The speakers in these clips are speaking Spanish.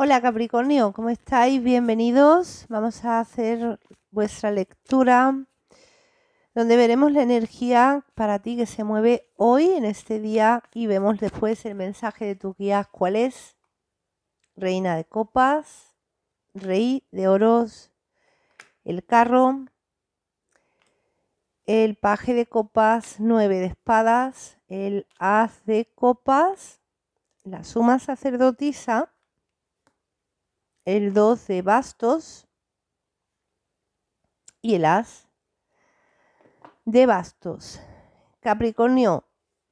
Hola Capricornio, ¿cómo estáis? Bienvenidos. Vamos a hacer vuestra lectura donde veremos la energía para ti que se mueve hoy en este día y vemos después el mensaje de tu guía, cuál es. Reina de copas, rey de oros, el carro, el paje de copas, nueve de espadas, el haz de copas, la suma sacerdotisa el 2 de bastos y el as de bastos. Capricornio,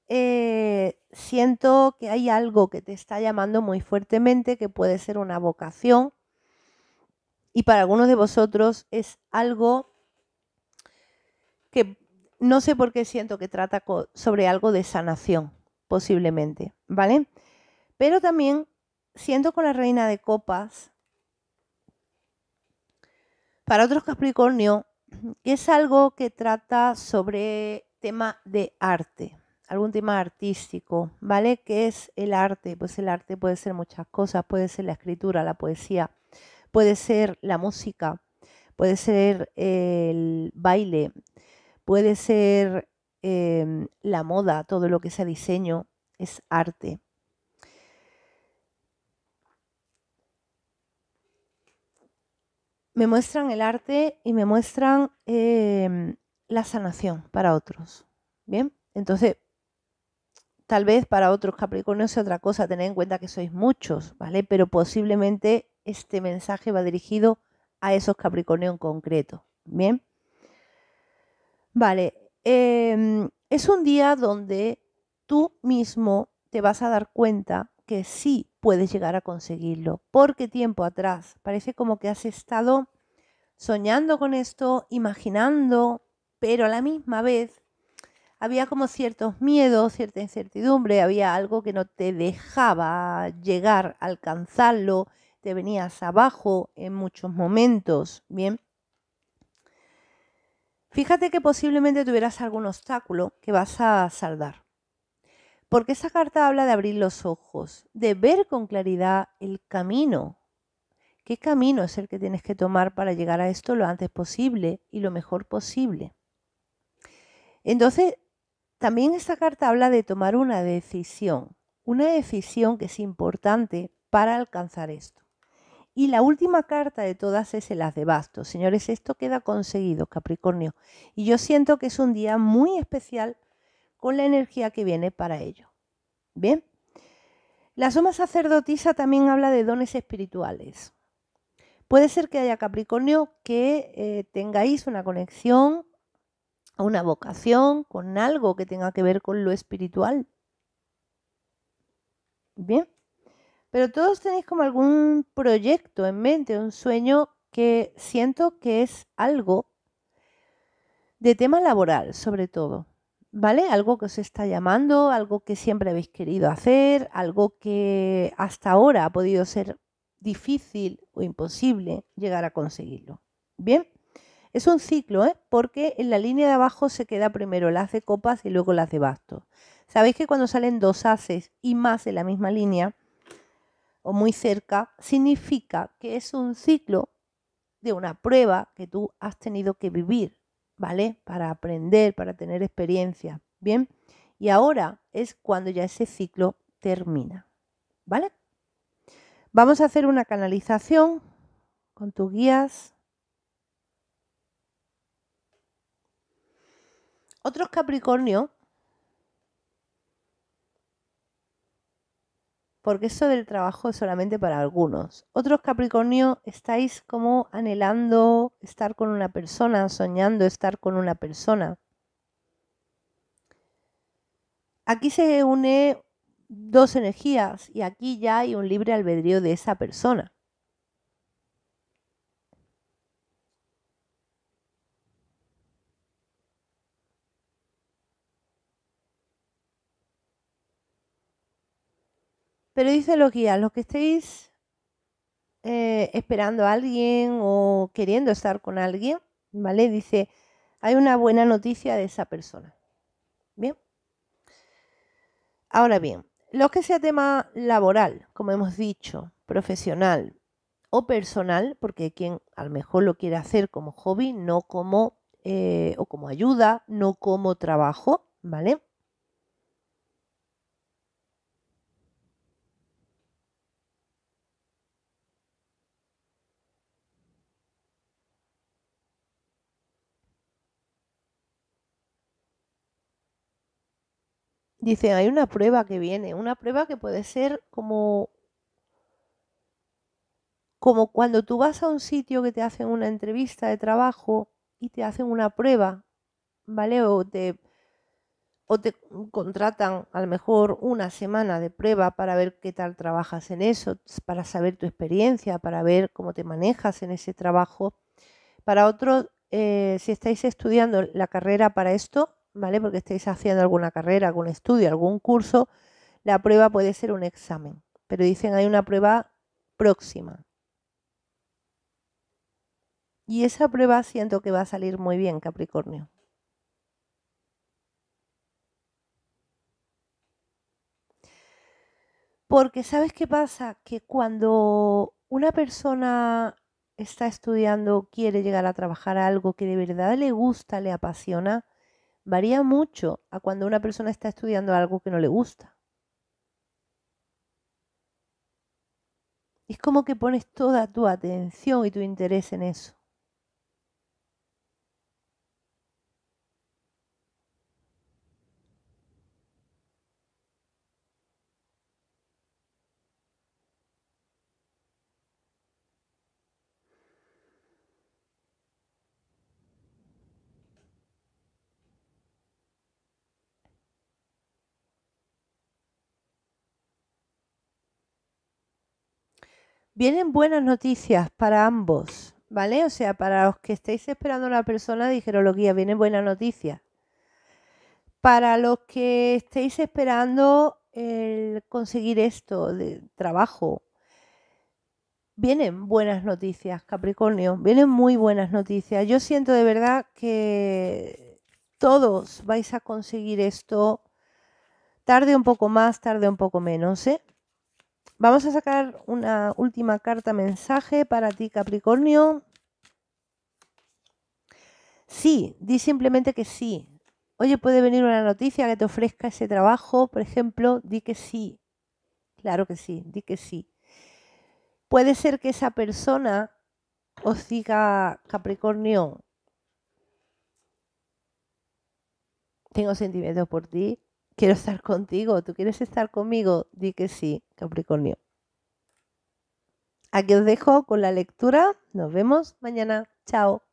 eh, siento que hay algo que te está llamando muy fuertemente, que puede ser una vocación. Y para algunos de vosotros es algo que no sé por qué siento que trata sobre algo de sanación, posiblemente, ¿vale? Pero también siento con la reina de copas para otros Capricornio, es algo que trata sobre tema de arte, algún tema artístico, ¿vale? ¿Qué es el arte? Pues el arte puede ser muchas cosas, puede ser la escritura, la poesía, puede ser la música, puede ser eh, el baile, puede ser eh, la moda, todo lo que sea diseño, es arte. me muestran el arte y me muestran em, la sanación para otros. Bien, entonces, tal vez para otros capricornios sea otra cosa, tened en cuenta que sois muchos, ¿vale? Pero posiblemente este mensaje va dirigido a esos Capricornio en concreto. Bien, vale, em, es un día donde tú mismo te vas a dar cuenta que sí puedes llegar a conseguirlo, porque tiempo atrás parece como que has estado soñando con esto, imaginando, pero a la misma vez había como ciertos miedos, cierta incertidumbre, había algo que no te dejaba llegar, alcanzarlo, te venías abajo en muchos momentos, ¿bien? Fíjate que posiblemente tuvieras algún obstáculo que vas a saldar. Porque esa carta habla de abrir los ojos, de ver con claridad el camino. ¿Qué camino es el que tienes que tomar para llegar a esto lo antes posible y lo mejor posible? Entonces, también esta carta habla de tomar una decisión, una decisión que es importante para alcanzar esto. Y la última carta de todas es el As de Bastos. Señores, esto queda conseguido, Capricornio. Y yo siento que es un día muy especial con la energía que viene para ello. Bien, la suma sacerdotisa también habla de dones espirituales. Puede ser que haya Capricornio que eh, tengáis una conexión, una vocación con algo que tenga que ver con lo espiritual. Bien, pero todos tenéis como algún proyecto en mente, un sueño que siento que es algo de tema laboral, sobre todo. ¿vale? Algo que os está llamando, algo que siempre habéis querido hacer, algo que hasta ahora ha podido ser difícil o imposible llegar a conseguirlo. Bien, es un ciclo, ¿eh? porque en la línea de abajo se queda primero las de copas y luego las de bastos. Sabéis que cuando salen dos haces y más en la misma línea o muy cerca, significa que es un ciclo de una prueba que tú has tenido que vivir ¿vale? Para aprender, para tener experiencia, ¿bien? Y ahora es cuando ya ese ciclo termina, ¿vale? Vamos a hacer una canalización con tus guías. Otros Capricornio porque eso del trabajo es solamente para algunos. Otros Capricornio estáis como anhelando estar con una persona, soñando estar con una persona. Aquí se une dos energías y aquí ya hay un libre albedrío de esa persona. Pero dice los a los que estéis eh, esperando a alguien o queriendo estar con alguien, ¿vale? Dice, hay una buena noticia de esa persona. Bien. Ahora bien, los que sea tema laboral, como hemos dicho, profesional o personal, porque quien a lo mejor lo quiere hacer como hobby, no como eh, o como ayuda, no como trabajo, ¿vale? Dicen, hay una prueba que viene, una prueba que puede ser como como cuando tú vas a un sitio que te hacen una entrevista de trabajo y te hacen una prueba, ¿vale? O te, o te contratan a lo mejor una semana de prueba para ver qué tal trabajas en eso, para saber tu experiencia, para ver cómo te manejas en ese trabajo. Para otro, eh, si estáis estudiando la carrera para esto, ¿vale? Porque estáis haciendo alguna carrera, algún estudio, algún curso, la prueba puede ser un examen. Pero dicen hay una prueba próxima. Y esa prueba siento que va a salir muy bien, Capricornio. Porque sabes qué pasa? Que cuando una persona está estudiando, quiere llegar a trabajar algo que de verdad le gusta, le apasiona, varía mucho a cuando una persona está estudiando algo que no le gusta. Es como que pones toda tu atención y tu interés en eso. Vienen buenas noticias para ambos, ¿vale? O sea, para los que estéis esperando una persona de Gerología, vienen buenas noticias. Para los que estéis esperando el conseguir esto de trabajo, vienen buenas noticias, Capricornio, vienen muy buenas noticias. Yo siento de verdad que todos vais a conseguir esto tarde un poco más, tarde un poco menos, ¿eh? Vamos a sacar una última carta mensaje para ti, Capricornio. Sí, di simplemente que sí. Oye, puede venir una noticia que te ofrezca ese trabajo, por ejemplo, di que sí. Claro que sí, di que sí. Puede ser que esa persona os diga, Capricornio, tengo sentimientos por ti, quiero estar contigo, tú quieres estar conmigo, di que sí, Capricornio. Aquí os dejo con la lectura, nos vemos mañana, chao.